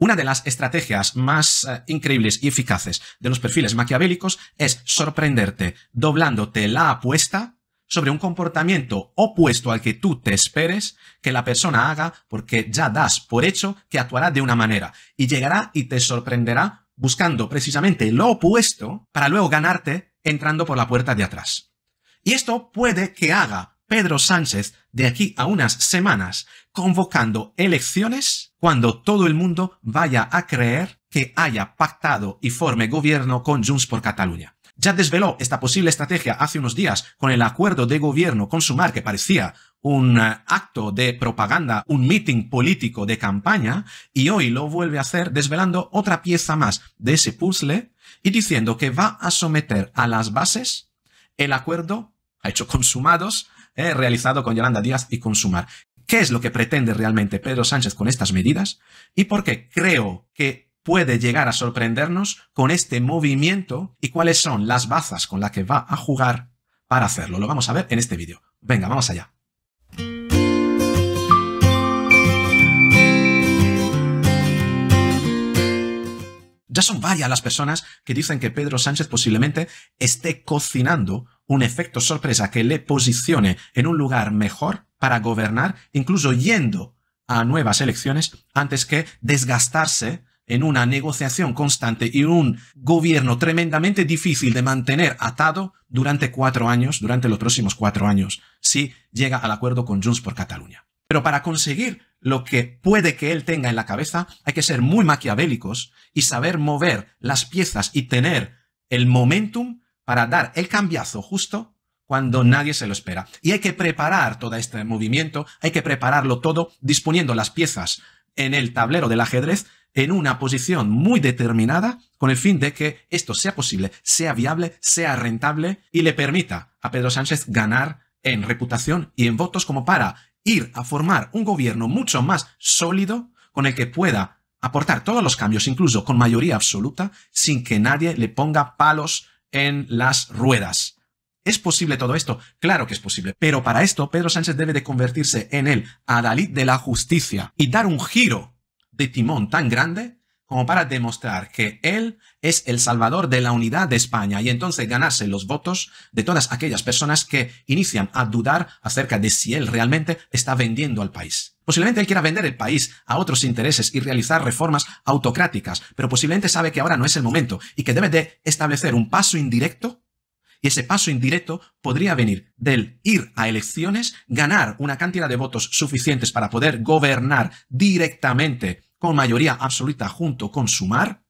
Una de las estrategias más eh, increíbles y eficaces de los perfiles maquiavélicos es sorprenderte doblándote la apuesta sobre un comportamiento opuesto al que tú te esperes que la persona haga porque ya das por hecho que actuará de una manera y llegará y te sorprenderá buscando precisamente lo opuesto para luego ganarte entrando por la puerta de atrás. Y esto puede que haga Pedro Sánchez de aquí a unas semanas convocando elecciones cuando todo el mundo vaya a creer que haya pactado y forme gobierno con Junts por Cataluña. Ya desveló esta posible estrategia hace unos días con el acuerdo de gobierno con Sumar que parecía un eh, acto de propaganda, un meeting político de campaña y hoy lo vuelve a hacer desvelando otra pieza más de ese puzzle y diciendo que va a someter a las bases el acuerdo ha hecho consumados realizado con Yolanda Díaz y con Sumar. ¿Qué es lo que pretende realmente Pedro Sánchez con estas medidas? Y por qué creo que puede llegar a sorprendernos con este movimiento y cuáles son las bazas con las que va a jugar para hacerlo. Lo vamos a ver en este vídeo. Venga, vamos allá. Ya son varias las personas que dicen que Pedro Sánchez posiblemente esté cocinando un efecto sorpresa que le posicione en un lugar mejor para gobernar, incluso yendo a nuevas elecciones, antes que desgastarse en una negociación constante y un gobierno tremendamente difícil de mantener atado durante cuatro años, durante los próximos cuatro años, si llega al acuerdo con Junts por Cataluña. Pero para conseguir lo que puede que él tenga en la cabeza, hay que ser muy maquiavélicos y saber mover las piezas y tener el momentum para dar el cambiazo justo cuando nadie se lo espera. Y hay que preparar todo este movimiento, hay que prepararlo todo disponiendo las piezas en el tablero del ajedrez en una posición muy determinada con el fin de que esto sea posible, sea viable, sea rentable y le permita a Pedro Sánchez ganar en reputación y en votos como para ir a formar un gobierno mucho más sólido con el que pueda aportar todos los cambios, incluso con mayoría absoluta, sin que nadie le ponga palos en las ruedas. ¿Es posible todo esto? Claro que es posible, pero para esto Pedro Sánchez debe de convertirse en el adalid de la justicia y dar un giro de timón tan grande como para demostrar que él es el salvador de la unidad de España y entonces ganarse los votos de todas aquellas personas que inician a dudar acerca de si él realmente está vendiendo al país. Posiblemente él quiera vender el país a otros intereses y realizar reformas autocráticas, pero posiblemente sabe que ahora no es el momento y que debe de establecer un paso indirecto y ese paso indirecto podría venir del ir a elecciones, ganar una cantidad de votos suficientes para poder gobernar directamente con mayoría absoluta junto con Sumar,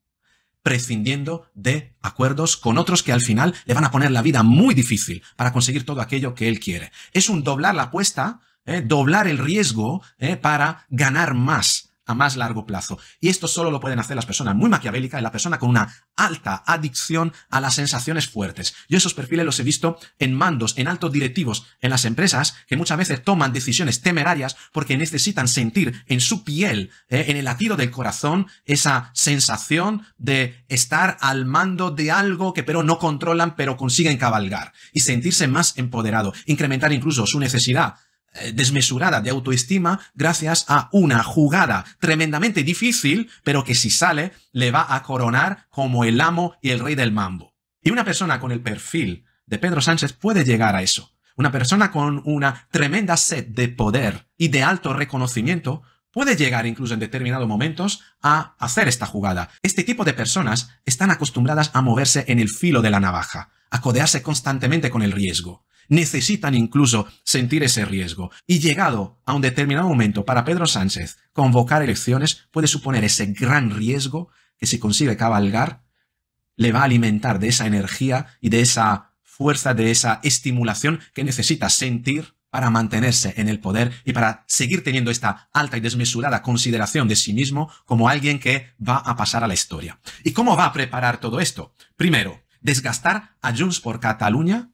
prescindiendo de acuerdos con otros que al final le van a poner la vida muy difícil para conseguir todo aquello que él quiere. Es un doblar la apuesta, ¿eh? doblar el riesgo ¿eh? para ganar más a más largo plazo. Y esto solo lo pueden hacer las personas muy maquiavélicas y la persona con una alta adicción a las sensaciones fuertes. Yo esos perfiles los he visto en mandos, en altos directivos, en las empresas que muchas veces toman decisiones temerarias porque necesitan sentir en su piel, eh, en el latido del corazón, esa sensación de estar al mando de algo que pero no controlan, pero consiguen cabalgar y sentirse más empoderado, incrementar incluso su necesidad eh, desmesurada de autoestima gracias a una jugada tremendamente difícil, pero que si sale le va a coronar como el amo y el rey del mambo. Y una persona con el perfil de Pedro Sánchez puede llegar a eso. Una persona con una tremenda sed de poder y de alto reconocimiento puede llegar incluso en determinados momentos a hacer esta jugada. Este tipo de personas están acostumbradas a moverse en el filo de la navaja, a codearse constantemente con el riesgo necesitan incluso sentir ese riesgo. Y llegado a un determinado momento para Pedro Sánchez, convocar elecciones puede suponer ese gran riesgo que si consigue cabalgar, le va a alimentar de esa energía y de esa fuerza, de esa estimulación que necesita sentir para mantenerse en el poder y para seguir teniendo esta alta y desmesurada consideración de sí mismo como alguien que va a pasar a la historia. ¿Y cómo va a preparar todo esto? Primero, desgastar a Junts por Cataluña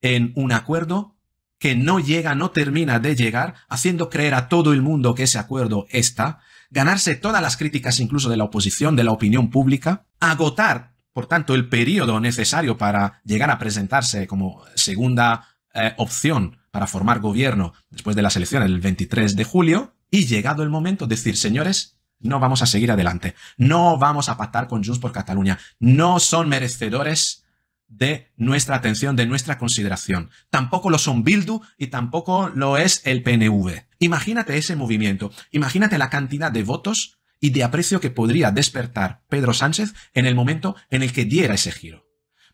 en un acuerdo que no llega, no termina de llegar, haciendo creer a todo el mundo que ese acuerdo está, ganarse todas las críticas incluso de la oposición, de la opinión pública, agotar, por tanto, el periodo necesario para llegar a presentarse como segunda eh, opción para formar gobierno después de las elecciones el 23 de julio, y llegado el momento de decir, señores, no vamos a seguir adelante, no vamos a pactar con Junts por Cataluña, no son merecedores de nuestra atención, de nuestra consideración. Tampoco lo son Bildu y tampoco lo es el PNV. Imagínate ese movimiento, imagínate la cantidad de votos y de aprecio que podría despertar Pedro Sánchez en el momento en el que diera ese giro.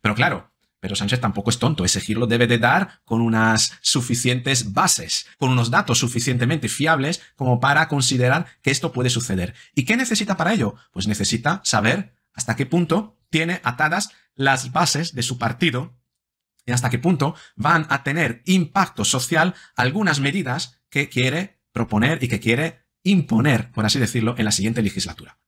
Pero claro, Pedro Sánchez tampoco es tonto, ese giro lo debe de dar con unas suficientes bases, con unos datos suficientemente fiables como para considerar que esto puede suceder. ¿Y qué necesita para ello? Pues necesita saber hasta qué punto tiene atadas las bases de su partido y hasta qué punto van a tener impacto social algunas medidas que quiere proponer y que quiere imponer, por así decirlo, en la siguiente legislatura.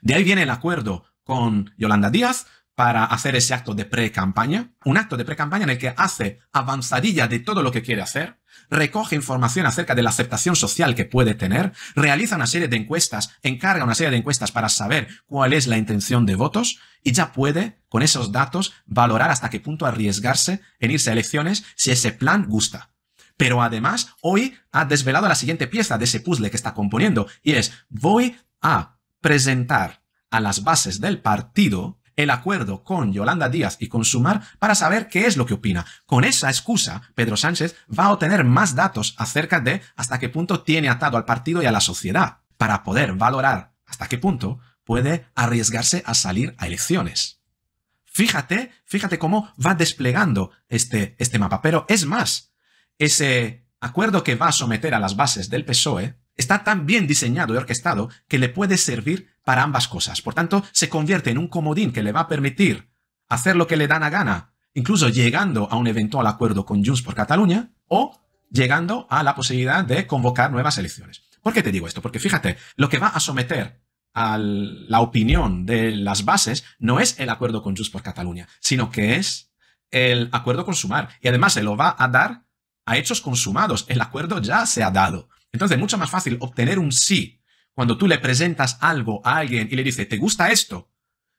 De ahí viene el acuerdo con Yolanda Díaz para hacer ese acto de pre-campaña, un acto de pre-campaña en el que hace avanzadilla de todo lo que quiere hacer, recoge información acerca de la aceptación social que puede tener, realiza una serie de encuestas, encarga una serie de encuestas para saber cuál es la intención de votos y ya puede, con esos datos, valorar hasta qué punto arriesgarse en irse a elecciones si ese plan gusta. Pero además, hoy ha desvelado la siguiente pieza de ese puzzle que está componiendo y es, voy a presentar a las bases del partido el acuerdo con Yolanda Díaz y con Sumar para saber qué es lo que opina. Con esa excusa, Pedro Sánchez va a obtener más datos acerca de hasta qué punto tiene atado al partido y a la sociedad, para poder valorar hasta qué punto puede arriesgarse a salir a elecciones. Fíjate, fíjate cómo va desplegando este, este mapa, pero es más, ese acuerdo que va a someter a las bases del PSOE está tan bien diseñado y orquestado que le puede servir para ambas cosas. Por tanto, se convierte en un comodín que le va a permitir hacer lo que le dan a gana, incluso llegando a un eventual acuerdo con Junts por Cataluña o llegando a la posibilidad de convocar nuevas elecciones. ¿Por qué te digo esto? Porque fíjate, lo que va a someter a la opinión de las bases no es el acuerdo con Junts por Cataluña, sino que es el acuerdo con Sumar. Y además se lo va a dar a hechos consumados. El acuerdo ya se ha dado. Entonces, mucho más fácil obtener un sí cuando tú le presentas algo a alguien y le dices, ¿te gusta esto?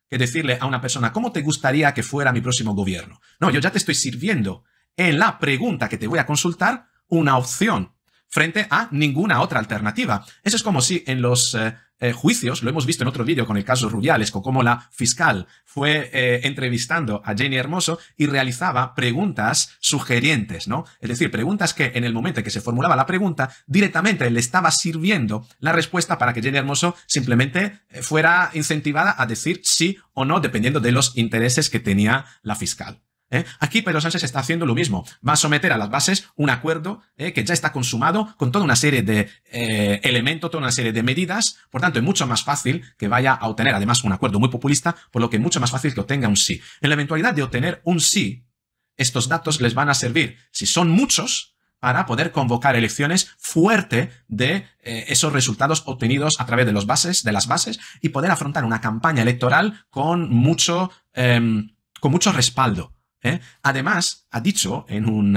Que decirle a una persona, ¿cómo te gustaría que fuera mi próximo gobierno? No, yo ya te estoy sirviendo en la pregunta que te voy a consultar una opción frente a ninguna otra alternativa. Eso es como si en los eh, eh, juicios, lo hemos visto en otro vídeo con el caso Rubiales, con cómo la fiscal fue eh, entrevistando a Jenny Hermoso y realizaba preguntas sugerientes, ¿no? Es decir, preguntas que en el momento en que se formulaba la pregunta, directamente le estaba sirviendo la respuesta para que Jenny Hermoso simplemente eh, fuera incentivada a decir sí o no, dependiendo de los intereses que tenía la fiscal. ¿eh? Aquí Pedro Sánchez está haciendo lo mismo. Va a someter a las bases un acuerdo ¿eh? que ya está consumado con toda una serie de eh, elementos, toda una serie de medidas. Por tanto, es mucho más fácil que vaya a obtener, además, un acuerdo muy populista, por lo que es mucho más fácil que obtenga un sí. En la eventualidad de obtener un sí, estos datos les van a servir, si son muchos, para poder convocar elecciones fuerte de esos resultados obtenidos a través de los bases, de las bases, y poder afrontar una campaña electoral con mucho, em, con mucho respaldo. ¿eh? Además, ha dicho en,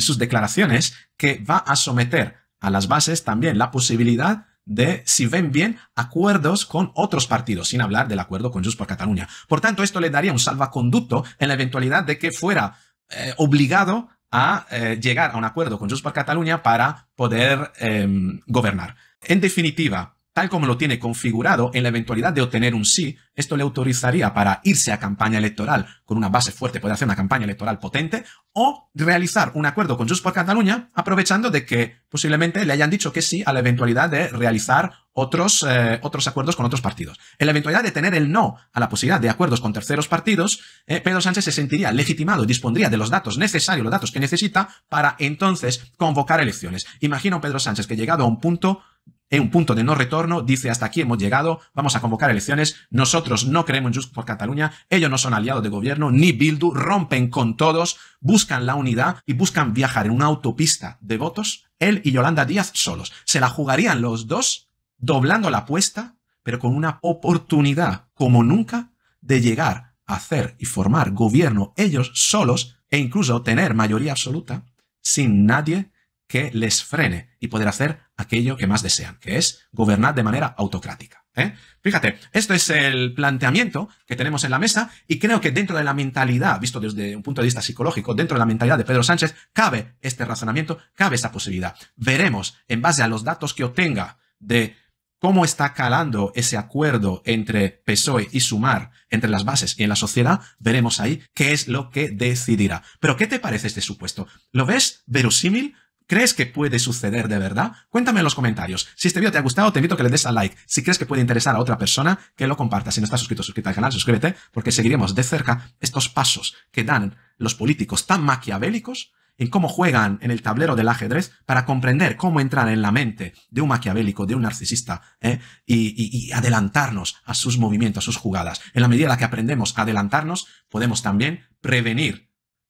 sus declaraciones que va a someter a las bases también la posibilidad de, si ven bien, acuerdos con otros partidos, sin hablar del acuerdo con Just por Cataluña. Por tanto, esto le daría un salvaconducto en la eventualidad de que fuera eh, obligado a eh, llegar a un acuerdo con Just por Cataluña para poder em, gobernar. En definitiva, tal como lo tiene configurado, en la eventualidad de obtener un sí, esto le autorizaría para irse a campaña electoral con una base fuerte, puede hacer una campaña electoral potente, o realizar un acuerdo con Just por Cataluña, aprovechando de que posiblemente le hayan dicho que sí a la eventualidad de realizar otros, eh, otros acuerdos con otros partidos. En la eventualidad de tener el no a la posibilidad de acuerdos con terceros partidos, eh, Pedro Sánchez se sentiría legitimado y dispondría de los datos necesarios, los datos que necesita, para entonces convocar elecciones. Imagino Pedro Sánchez que llegado a un punto en un punto de no retorno, dice hasta aquí hemos llegado, vamos a convocar elecciones, nosotros no creemos en Just por Cataluña, ellos no son aliados de gobierno, ni Bildu, rompen con todos, buscan la unidad y buscan viajar en una autopista de votos, él y Yolanda Díaz solos. Se la jugarían los dos, doblando la apuesta, pero con una oportunidad como nunca de llegar a hacer y formar gobierno ellos solos e incluso tener mayoría absoluta sin nadie que les frene y poder hacer aquello que más desean, que es gobernar de manera autocrática. ¿eh? Fíjate, esto es el planteamiento que tenemos en la mesa y creo que dentro de la mentalidad, visto desde un punto de vista psicológico, dentro de la mentalidad de Pedro Sánchez, cabe este razonamiento, cabe esta posibilidad. Veremos en base a los datos que obtenga de cómo está calando ese acuerdo entre PSOE y Sumar, entre las bases y en la sociedad, veremos ahí qué es lo que decidirá. Pero ¿qué te parece este supuesto? ¿Lo ves verosímil? ¿Crees que puede suceder de verdad? Cuéntame en los comentarios. Si este video te ha gustado, te invito a que le des a like. Si crees que puede interesar a otra persona, que lo compartas. Si no estás suscrito, suscríbete al canal, suscríbete, porque seguiremos de cerca estos pasos que dan los políticos tan maquiavélicos en cómo juegan en el tablero del ajedrez para comprender cómo entrar en la mente de un maquiavélico, de un narcisista, ¿eh? y, y, adelantarnos a sus movimientos, a sus jugadas. En la medida en la que aprendemos a adelantarnos, podemos también prevenir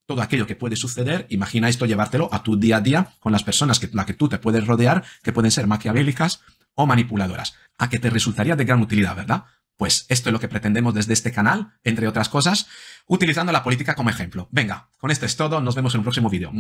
todo aquello que puede suceder, imagina esto llevártelo a tu día a día con las personas que, la que tú te puedes rodear, que pueden ser maquiavélicas o manipuladoras, a que te resultaría de gran utilidad, ¿verdad? Pues esto es lo que pretendemos desde este canal, entre otras cosas, utilizando la política como ejemplo. Venga, con esto es todo, nos vemos en un próximo vídeo.